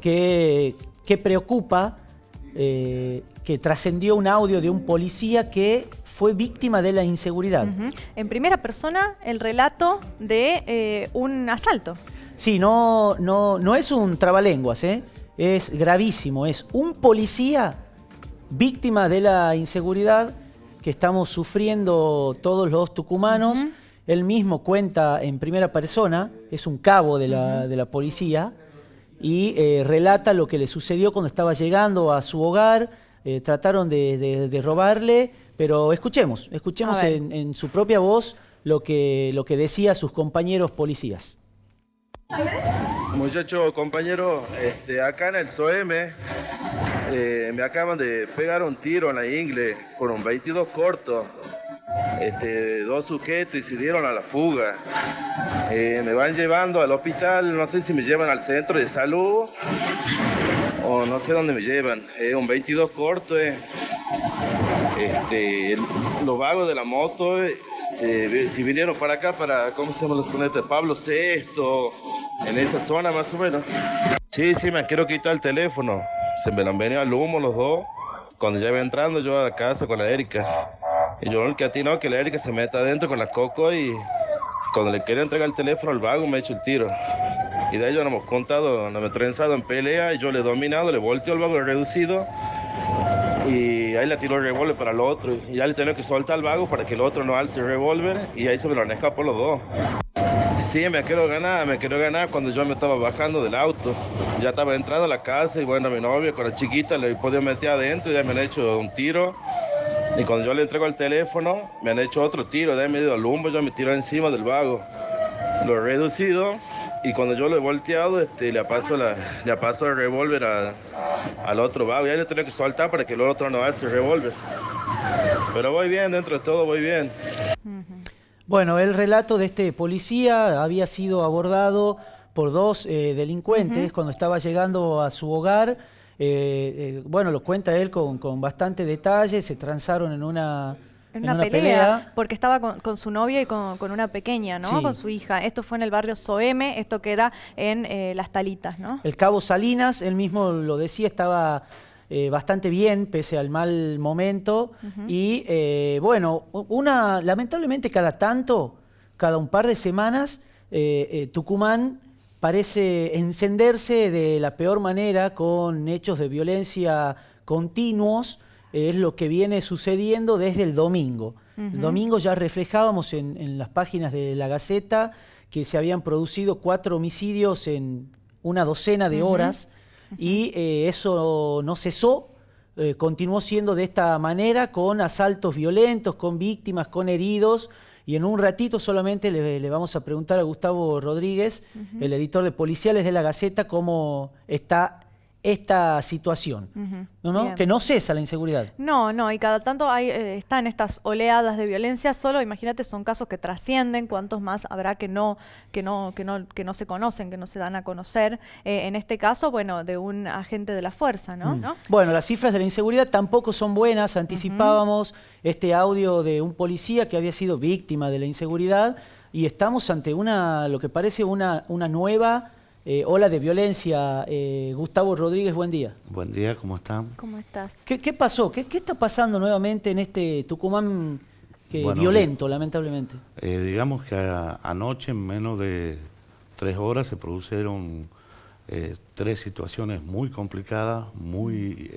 que, preocupa, eh, que trascendió un audio de un policía que fue víctima de la inseguridad. En primera persona, el relato de eh, un asalto. Sí, no, no, no es un trabalenguas, ¿eh? es gravísimo, es un policía víctima de la inseguridad que estamos sufriendo todos los tucumanos. Él mismo cuenta en primera persona, es un cabo de la, de la policía y eh, relata lo que le sucedió cuando estaba llegando a su hogar. Eh, trataron de, robarle, pero escuchemos, escuchemos en, su propia voz lo que, lo que decía sus compañeros policías. Muchachos, compañeros, este, acá en el SOEM eh, me acaban de pegar un tiro en la ingle con un 22 corto. Este, dos sujetos y se dieron a la fuga. Eh, me van llevando al hospital, no sé si me llevan al centro de salud o no sé dónde me llevan. Eh, un 22 corto. Eh. Este, los vagos de la moto se, este, vinieron para acá, para, ¿cómo se llama la zona Pablo VI? En esa zona más o menos. Sí, sí, me quiero quitar el teléfono. Se me lo han venido al humo los dos. Cuando ya iba entrando yo a la casa con la Erika. Y yo el que atinó que el Eric se meta adentro con la coco y cuando le quería entregar el teléfono al vago me ha hecho el tiro. Y de ello nos hemos contado, nos hemos trenzado en pelea y yo le he dominado, le volteo al vago, le he reducido y ahí le tiro el revólver para el otro. Y ya le tenía que soltar al vago para que el otro no alce el revólver y ahí se me lo han por los dos. Sí, me quiero ganar, me quiero ganar cuando yo me estaba bajando del auto. Ya estaba entrando a la casa y bueno, mi novia con la chiquita le podido meter adentro y ya me han hecho un tiro. Y cuando yo le entrego el teléfono, me han hecho otro tiro, de medio lumbo, yo me tiro encima del vago. Lo he reducido y cuando yo lo he volteado, este, le paso, la, le paso el revólver al otro vago. Y ahí le tengo que soltar para que el otro no haga su revólver. Pero voy bien, dentro de todo voy bien. Bueno, el relato de este policía había sido abordado por dos eh, delincuentes cuando estaba llegando a su hogar eh, eh, bueno, lo cuenta él con, bastante detalle, se transaron en una... pelea, porque estaba con, su novia y con, una pequeña, ¿no? Con su hija. Esto fue en el barrio Soeme, esto queda en eh, Las Talitas, ¿no? El cabo Salinas, él mismo lo decía, estaba bastante bien pese al mal momento. Y bueno, una lamentablemente cada tanto, cada un par de semanas, Tucumán parece encenderse de la peor manera con hechos de violencia continuos, eh, es lo que viene sucediendo desde el domingo. El domingo ya reflejábamos en, las páginas de la Gaceta que se habían producido cuatro homicidios en una docena de horas y eh, eso no cesó, eh, continuó siendo de esta manera con asaltos violentos, con víctimas, con heridos. Y en un ratito solamente le, vamos a preguntar a Gustavo Rodríguez, el editor de Policiales de la Gaceta, cómo está esta situación, que no cesa la inseguridad. No, no, y cada tanto hay, eh, están estas oleadas de violencia, solo imagínate son casos que trascienden, cuántos más habrá que no, que no, que no, que no se conocen, que no se dan a conocer, eh, en este caso, bueno, de un agente de la fuerza, ¿no? Mm. Bueno, las cifras de la inseguridad tampoco son buenas, anticipábamos este audio de un policía que había sido víctima de la inseguridad y estamos ante una, lo que parece una, una nueva eh, hola de violencia, eh, Gustavo Rodríguez, buen día. Buen día, ¿cómo están? ¿Cómo estás? ¿Qué, pasó? ¿Qué, está pasando nuevamente en este Tucumán que violento, lamentablemente? Eh, digamos que anoche, en menos de tres horas, se produjeron tres situaciones muy complicadas, muy,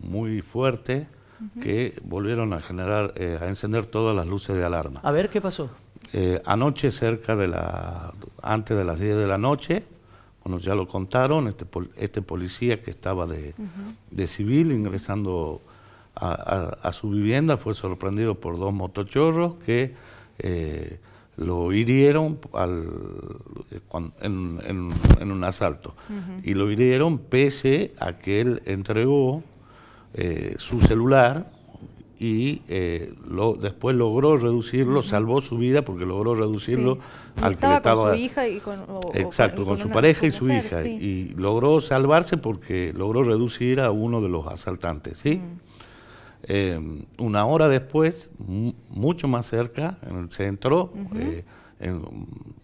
muy fuertes, que volvieron a generar, eh, a encender todas las luces de alarma. A ver, ¿qué pasó? Eh, anoche, cerca de la, antes de las 10 de la noche, bueno, ya lo contaron, este, este policía que estaba de, civil ingresando a, su vivienda fue sorprendido por dos motochorros que eh, lo hirieron en, un asalto. Y lo hirieron pese a que él entregó eh, su celular y eh, después logró reducirlo, salvó su vida porque logró reducirlo al que estaba... con su hija y con... exacto, con, su pareja y su hija. Y logró salvarse porque logró reducir a uno de los asaltantes, ¿sí? Em, una hora después, mucho más cerca, en el centro, eh,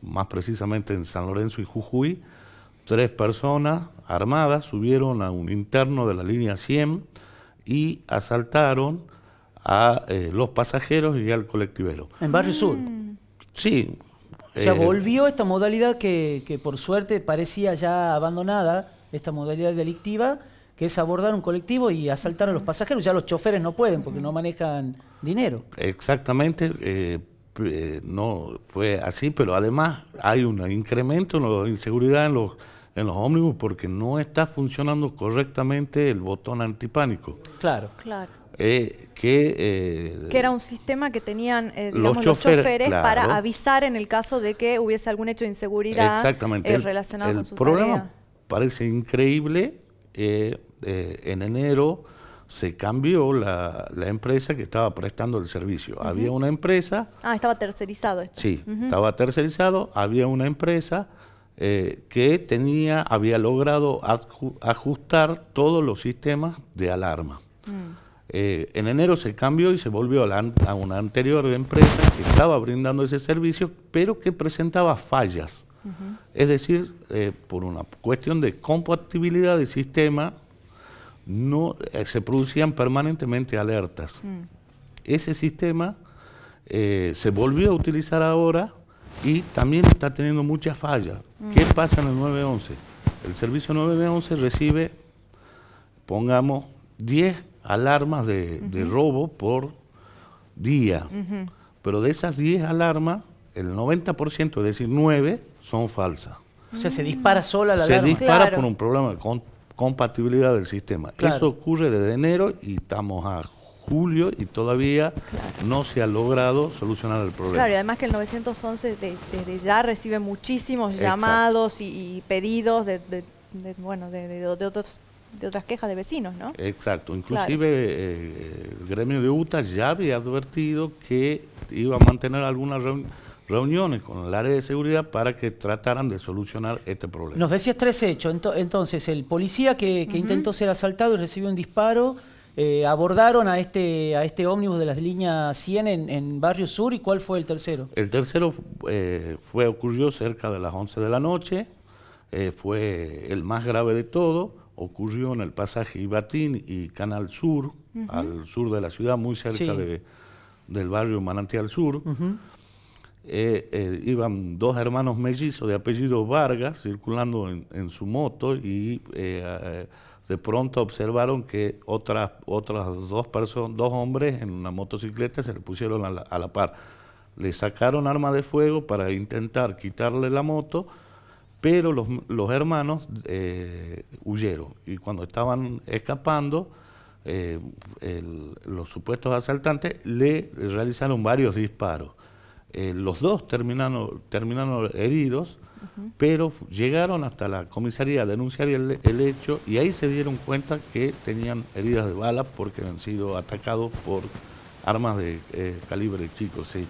más precisamente en San Lorenzo y Jujuy, tres personas armadas subieron a un interno de la línea 100 y asaltaron a eh, los pasajeros y al colectivero. En Barrio mm. Sur. Sí. O sea, eh, volvió esta modalidad que, por suerte parecía ya abandonada, esta modalidad delictiva, que es abordar un colectivo y asaltar a los pasajeros. Ya los choferes no pueden porque no manejan dinero. Exactamente. Eh, no fue así, pero además hay un incremento en la inseguridad en los en los ómnibus porque no está funcionando correctamente el botón antipánico. Claro. Claro. Eh, eh, que, era un sistema que tenían eh, los choferes, para avisar en el caso de que hubiese algún hecho de inseguridad relacionado el, con su problema parece increíble. en enero se cambió la, empresa que estaba prestando el servicio. Había una empresa... Ah, estaba tercerizado esto. Sí, estaba tercerizado, había una empresa eh, que tenía, había logrado ajustar todos los sistemas de alarma. Mm. Eh, en enero se cambió y se volvió a, la, una anterior empresa que estaba brindando ese servicio, pero que presentaba fallas. Es decir, eh, por una cuestión de compatibilidad del sistema, no, se producían permanentemente alertas. Mm. Ese sistema se volvió a utilizar ahora y también está teniendo muchas fallas. Mm. ¿Qué pasa en el 911? El servicio 911 recibe, pongamos, 10 alarmas de, robo por día, pero de esas 10 alarmas, el 90%, es decir, 9, son falsas. O sea, se dispara sola la se alarma. Se dispara por un problema de compatibilidad del sistema. Eso ocurre desde enero y estamos a julio y todavía no se ha logrado solucionar el problema. Claro, y además que el 911 desde ya recibe muchísimos llamados y, pedidos de, de, bueno, de, otros de otras quejas de vecinos, ¿no? Exacto. Inclusive eh, eh, el gremio de UTA ya había advertido que iba a mantener algunas reuniones con el área de seguridad para que trataran de solucionar este problema. Nos decías tres hechos. Entonces, el policía que, intentó ser asaltado y recibió un disparo eh, abordaron a este, a este ómnibus de las líneas 100 en, Barrio Sur y cuál fue el tercero? El tercero eh, fue, ocurrió cerca de las 11 de la noche, eh, fue el más grave de todo, ocurrió en el pasaje Ibatín y Canal Sur, al sur de la ciudad, muy cerca de, del barrio Manantial Sur. iban dos hermanos mellizos de apellido Vargas circulando en, su moto y de pronto observaron que otras, otras dos personas, dos hombres en una motocicleta se le pusieron a la, par. Le sacaron arma de fuego para intentar quitarle la moto, pero los, hermanos eh, huyeron. Y cuando estaban escapando, eh, los supuestos asaltantes le realizaron varios disparos eh, los dos terminaron, terminaron heridos, pero llegaron hasta la comisaría a denunciar el, hecho y ahí se dieron cuenta que tenían heridas de bala porque han sido atacados por armas de eh, calibre chico, sí.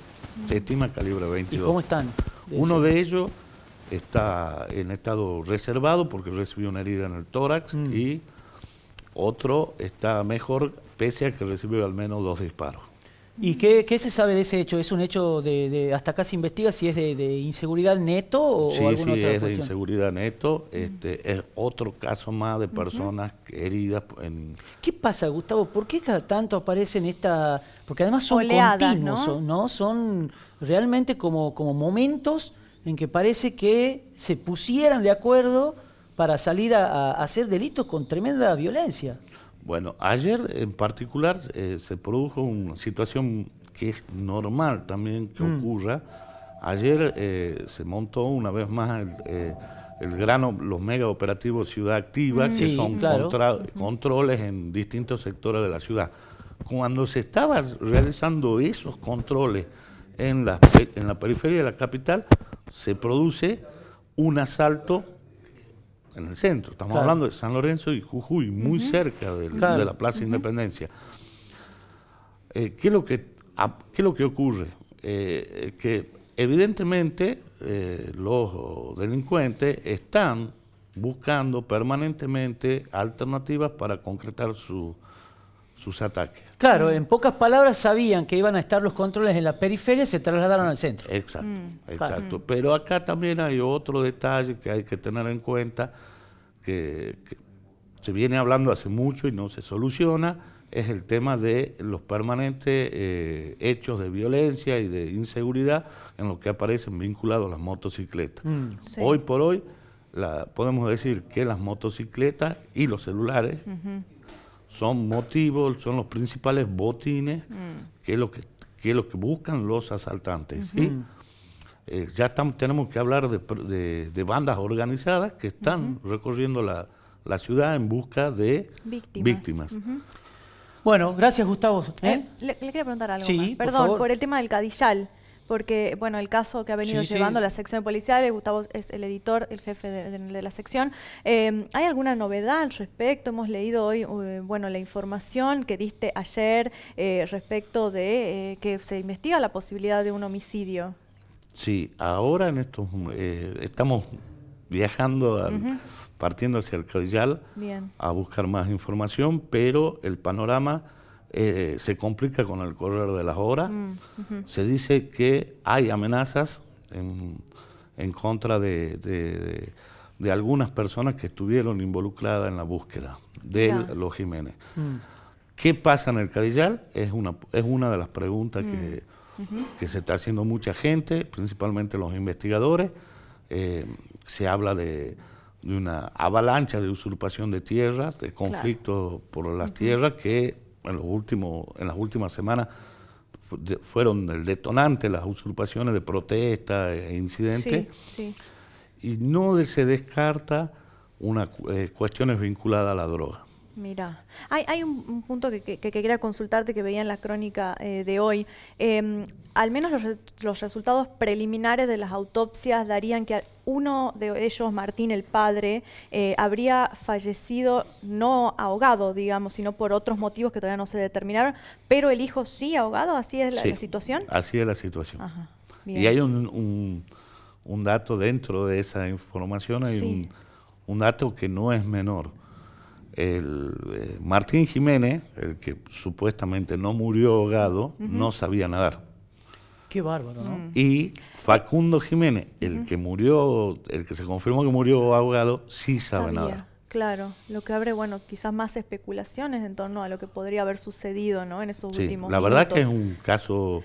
calibre 22. ¿Y cómo están? Uno de ellos está en estado reservado porque recibió una herida en el tórax mm. y otro está mejor pese a que recibió al menos dos disparos. ¿Y qué, se sabe de ese hecho? ¿Es un hecho de, hasta acá se investiga si es de, inseguridad neto o, otra alguna sí, otra es de inseguridad neto. Este, Es otro caso más de personas heridas. En... ¿Qué pasa, Gustavo? ¿Por qué cada tanto aparecen esta...? Porque además son continuos, ¿no? Son, realmente como, como momentos en que parece que se pusieran de acuerdo para salir a hacer delitos con tremenda violencia. Bueno, ayer en particular eh, se produjo una situación que es normal también que mm. ocurra. Ayer eh, se montó una vez más el, eh, los mega operativos Ciudad Activa, mm. que son controles en distintos sectores de la ciudad. Cuando se estaban realizando esos controles en la, en la periferia de la capital, se produce un asalto en el centro. Estamos hablando de San Lorenzo y Jujuy, muy cerca de la Plaza Independencia. Eh, ¿qué, es lo que, ¿Qué lo que ocurre? Eh, que evidentemente eh, los delincuentes están buscando permanentemente alternativas para concretar sus ataques. Claro, mm. en pocas palabras sabían que iban a estar los controles en la periferia, se trasladaron al centro. Exacto, mm. exacto. Pero acá también hay otro detalle que hay que tener en cuenta, que, se viene hablando hace mucho y no se soluciona, es el tema de los permanentes eh, hechos de violencia y de inseguridad en lo que aparecen vinculados las motocicletas. Mm. Hoy por hoy podemos decir que las motocicletas y los celulares son motivos, son los principales botines mm. que, es lo que, lo que buscan los asaltantes. Eh, ya estamos, tenemos que hablar de, de, bandas organizadas que están recorriendo la, ciudad en busca de víctimas. Bueno, gracias Gustavo. Eh, ¿eh? le, quería preguntar algo. Perdón, por, por, el tema del Cadillal porque, bueno, el caso que ha venido llevando la sección policial, eh, Gustavo es el editor, el jefe de, la sección. Em, ¿Hay alguna novedad al respecto? Hemos leído hoy, eh, bueno, la información que diste ayer eh, respecto de que se investiga la posibilidad de un homicidio. Sí, ahora en estos estamos viajando, partiendo hacia el cordial a buscar más información, pero el panorama eh, se complica con el correr de las horas. Mm, se dice que hay amenazas en, contra de, algunas personas que estuvieron involucradas en la búsqueda de los Jiménez. Mm. ¿Qué pasa en el Cadillal? Es una, es una de las preguntas que, mm, se está haciendo mucha gente, principalmente los investigadores. Eh, se habla de, una avalancha de usurpación de tierras, de conflictos por las tierras que en, los últimos, en las últimas semanas fueron el detonante, las usurpaciones de protesta e incidentes. Y no se descarta una eh, cuestiones vinculadas a la droga. Mira, hay, un, punto que, quería consultarte que veía en la crónica eh, de hoy. Em, al menos los, resultados preliminares de las autopsias darían que uno de ellos, Martín el padre, eh, habría fallecido no ahogado, digamos, sino por otros motivos que todavía no se determinaron, pero el hijo sí ahogado, así es la, situación. Así es la situación. y hay un, dato dentro de esa información, hay un, dato que no es menor el eh, Martín Jiménez, el que supuestamente no murió ahogado, no sabía nadar. Qué bárbaro, ¿no? Mm. Y Facundo Jiménez, el que murió, el que se confirmó que murió ahogado, sí sabe sabía. nadar. Claro, lo que abre, bueno, quizás más especulaciones en torno a lo que podría haber sucedido, ¿no? En esos sí, La verdad que es un caso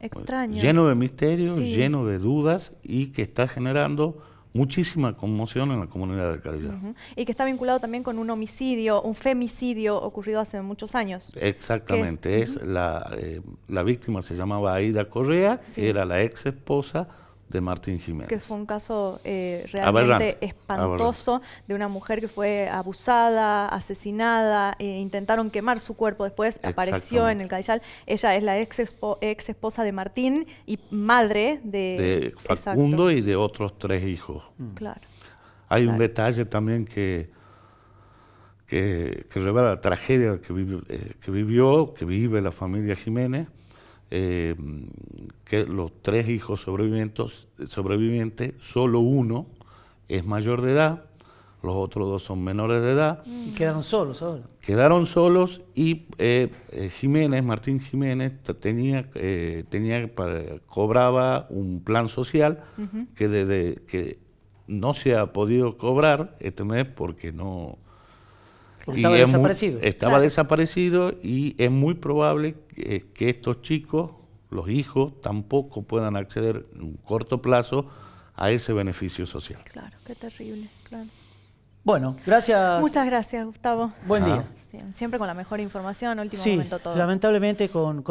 eh, extraño, lleno de misterios, lleno de dudas y que está generando muchísima conmoción en la comunidad de Caridad. Y que está vinculado también con un homicidio, un femicidio ocurrido hace muchos años. Exactamente, es, la, eh, la víctima se llamaba Aida Correa, era la ex esposa de Martín Jiménez. Que fue un caso eh, realmente espantoso de una mujer que fue abusada, asesinada, eh, intentaron quemar su cuerpo después, apareció en el Cadillal. Ella es la ex, ex esposa de Martín y madre de, de Facundo y de otros tres hijos. Mm. Claro. Hay un detalle también que, que, revela la tragedia eh, que vivió, que vive la familia Jiménez eh, que los tres hijos sobrevivientes, sobrevivientes, solo uno es mayor de edad, los otros dos son menores de edad. Y quedaron solos ahora. Quedaron solos y eh, eh, Jiménez, Martín Jiménez, tenía, eh, tenía cobraba un plan social que, desde, que no se ha podido cobrar este mes porque no, estaba desaparecido. estaba desaparecido y es muy probable eh, que, estos chicos, los hijos, tampoco puedan acceder en un corto plazo a ese beneficio social. Claro, qué terrible, claro. Bueno, gracias. Muchas gracias, Gustavo. Buen ah. día. Siempre con la mejor información, último momento todo. Lamentablemente con, con